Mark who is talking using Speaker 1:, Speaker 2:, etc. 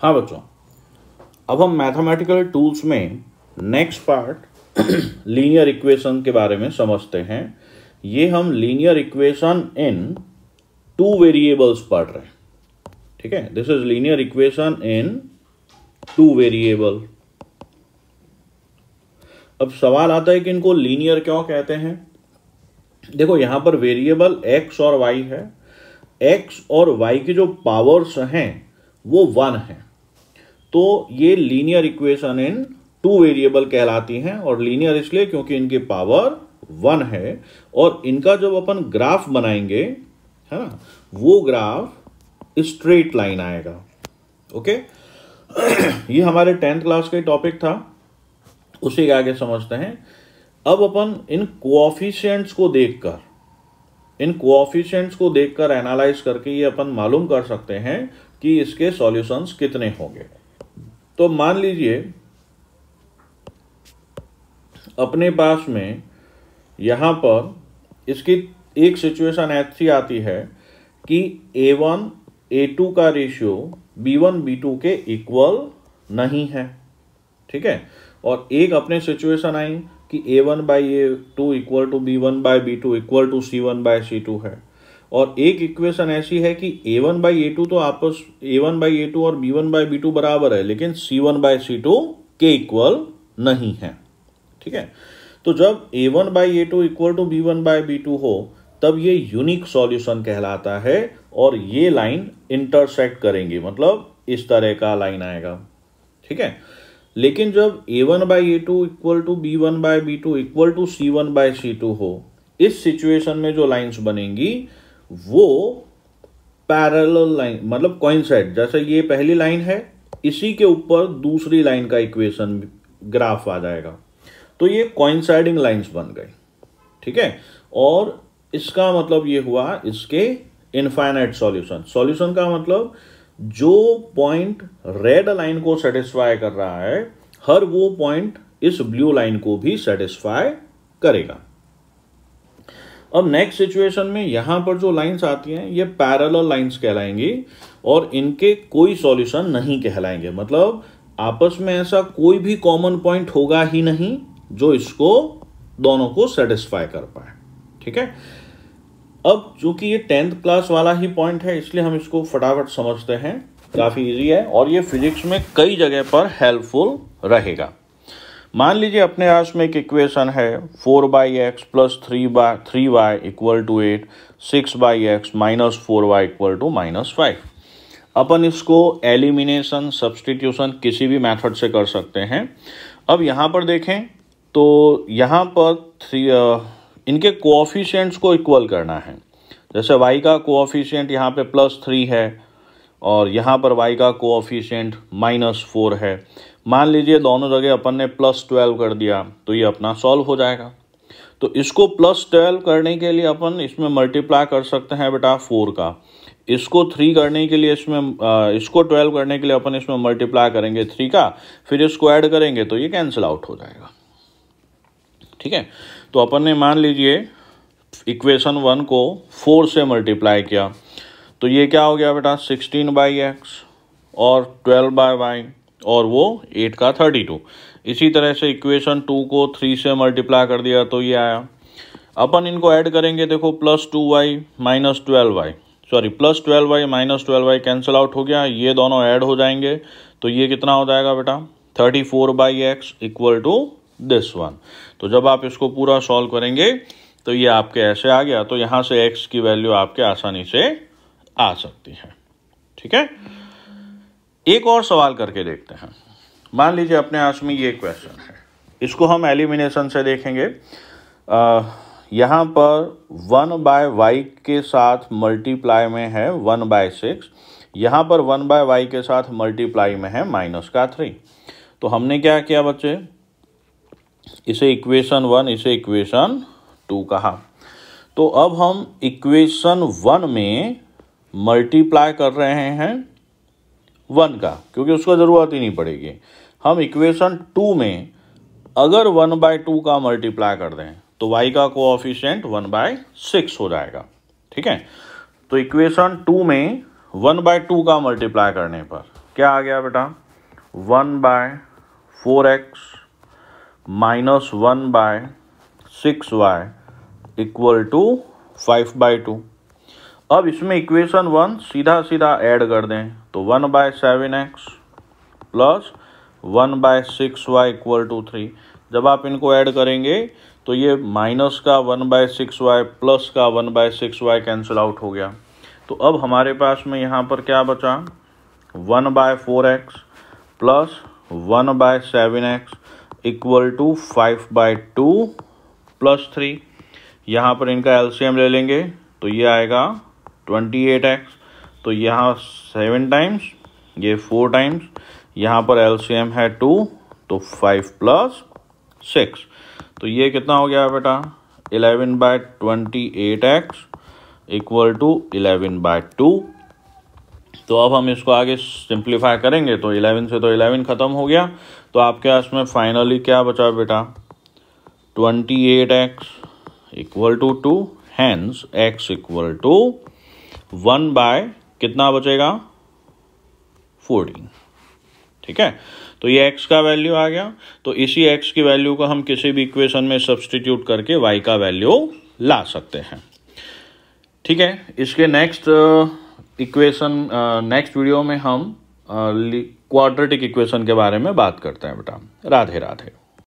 Speaker 1: हाँ बच्चों अब हम मैथमेटिकल टूल्स में नेक्स्ट पार्ट लीनियर इक्वेशन के बारे में समझते हैं ये हम linear equation in two variables पढ़ रहे हैं ठीक है this is linear equation in two variable अब सवाल आता है कि इनको लीनियर क्यों कहते हैं देखो यहां पर वेरिएबल एक्स और वाई है एक्स और वाई की जो पावर्स हैं वो वन है तो ये linear equation in two variable कहलाती हैं और लीनियर इसलिए क्योंकि इनकी पावर वन है और इनका जब अपन ग्राफ बनाएंगे है ना वो ग्राफ स्ट्रेट लाइन आएगा ओके ये हमारे टेंथ क्लास का टॉपिक था उसी के आगे समझते हैं अब अपन इन कोऑफिशियंट्स को देखकर इन कोऑफिशियंट्स को देखकर एनालाइज करके ये अपन मालूम कर सकते हैं कि इसके सॉल्यूशंस कितने होंगे तो मान लीजिए अपने पास में यहां पर इसकी एक सिचुएशन ऐसी आती है कि ए वन ए टू का ratio B one B two के इक्वल नहीं है ठीक है और एक अपने सिचुएशन आई कि A one by A two equal to B one by B two equal to C one by C two है और एक इक्वेशन ऐसी है कि A one by A two तो आपस A one by A two और B one by B two बराबर है लेकिन C one by C two के इक्वल नहीं है ठीक है तो जब A one by A two equal to B one by B two हो तब ये यूनिक सॉल्यूशन कहलाता है और ये लाइन इंटरसेक्ट करेंगे मतलब इस तरह का लाइन आएगा ठीक है लेकिन जब A one by A two equal to B one by B two equal to C one by C two हो इस सिचुएशन में जो लाइंस बनेंगी वो पैरेलल लाइन मतलब कॉइंसाइड जैसे ये पहली लाइन है इसी के ऊपर दूसरी लाइन का इक्वेशन ग्राफ आ जाएगा तो ये कॉइंसाइडिंग लाइंस बन गई ठीक है और इसका मतलब ये हुआ इसके इनफाइनाइट सॉल्यूशन सॉल्यूशन का मतलब जो पॉइंट रेड लाइन को सेटिस्फाई कर रहा है हर वो पॉइंट इस ब्लू लाइन को भी सेटिस्फाई करेगा अब नेक्स्ट सिचुएशन में यहां पर जो लाइंस आती हैं ये पैरल लाइंस कहलाएंगी और इनके कोई सॉल्यूशन नहीं कहलाएंगे मतलब आपस में ऐसा कोई भी कॉमन पॉइंट होगा ही नहीं जो इसको दोनों को सेटिस्फाई कर पाए ठीक है अब चूंकि ये टेंथ क्लास वाला ही पॉइंट है इसलिए हम इसको फटाफट समझते हैं काफ़ी इजी है और ये फिजिक्स में कई जगह पर हेल्पफुल रहेगा मान लीजिए अपने पास में एक इक्वेशन है four by X plus three by three Y equal to eight six by X minus four Y equal to minus five अपन इसको एलिमिनेशन सब्सटीट्यूशन किसी भी मेथड से कर सकते हैं अब यहाँ पर देखें तो यहाँ पर थ्री इनके कोऑफिशिएंट्स को इक्वल करना है जैसे वाई का कोऑफिशियंट यहाँ पे प्लस थ्री है और यहाँ पर वाई का कोऑफिशेंट माइनस फोर है मान लीजिए दोनों जगह अपन ने प्लस ट्वेल्व कर दिया तो ये अपना सॉल्व हो जाएगा तो इसको प्लस ट्वेल्व करने के लिए अपन इसमें मल्टीप्लाई कर सकते हैं बेटा फोर का इसको थ्री करने के लिए इसमें इसको ट्वेल्व करने के लिए अपन इसमें मल्टीप्लाई करेंगे थ्री का फिर इसको ऐड करेंगे तो ये कैंसिल आउट हो जाएगा ठीक है तो अपन ने मान लीजिए इक्वेशन वन को फोर से मल्टीप्लाई किया तो ये क्या हो गया बेटा सिक्सटीन बाई एक्स और ट्वेल्व बाय वाई और वो एट का थर्टी टू इसी तरह से इक्वेशन टू को थ्री से मल्टीप्लाई कर दिया तो ये आया अपन इनको ऐड करेंगे देखो plus two y minus twelve y sorry plus twelve y minus twelve y cancel out हो गया ये दोनों ऐड हो जाएंगे तो ये कितना हो जाएगा बेटा thirty four by x equal to this one तो जब आप इसको पूरा सॉल्व करेंगे तो ये आपके ऐसे आ गया तो यहाँ से एक्स की वैल्यू आपके आसानी से आ सकती है ठीक है एक और सवाल करके देखते हैं मान लीजिए अपने आस में ये क्वेश्चन है इसको हम एलिमिनेशन से देखेंगे आ, यहां पर वन बाय वाई के साथ मल्टीप्लाई में है वन बाय सिक्स यहां पर वन बाय वाई के साथ मल्टीप्लाई में है माइनस का थ्री तो हमने क्या किया बच्चे इसे इक्वेशन वन इसे इक्वेशन टू कहा तो अब हम इक्वेशन वन में मल्टीप्लाई कर रहे हैं वन का क्योंकि उसको ज़रूरत ही नहीं पड़ेगी हम इक्वेशन टू में अगर वन बाय टू का मल्टीप्लाई कर दें तो वाई का कोऑफिशिएंट वन बाय सिक्स हो जाएगा ठीक है तो इक्वेशन टू में वन बाय टू का मल्टीप्लाई करने पर क्या आ गया बेटा one by four x minus one by six y equal to five by two अब इसमें इक्वेशन वन सीधा सीधा ऐड कर दें तो one by seven x plus one by six y equal to three जब आप इनको ऐड करेंगे तो ये माइनस का one by six y plus का one by six y cancel out हो गया तो अब हमारे पास में यहाँ पर क्या बचा one by four x plus one by seven x equal to five by two plus three यहाँ पर इनका एलसीएम ले लेंगे तो ये आएगा ट्वेंटी एट एक्स तो यहाँ सेवन टाइम्स ये फोर टाइम्स यहाँ पर एल है टू तो फाइव प्लस सिक्स तो ये कितना हो गया बेटा eleven by twenty eight x equal to eleven by two तो अब हम इसको आगे सिंप्लीफाई करेंगे तो इलेवन से तो इलेवन ख़त्म हो गया तो आपके पास में फाइनली क्या बचा बेटा twenty eight x equal to two hence x equal to one by कितना बचेगा फोर्टीन ठीक है तो ये x का वैल्यू आ गया तो इसी x की वैल्यू को हम किसी भी इक्वेशन में सब्सटीट्यूट करके y का वैल्यू ला सकते हैं ठीक है इसके नेक्स्ट इक्वेशन नेक्स्ट वीडियो में हम क्वाड्रेटिक uh, इक्वेशन के बारे में बात करते हैं बेटा राधे राधे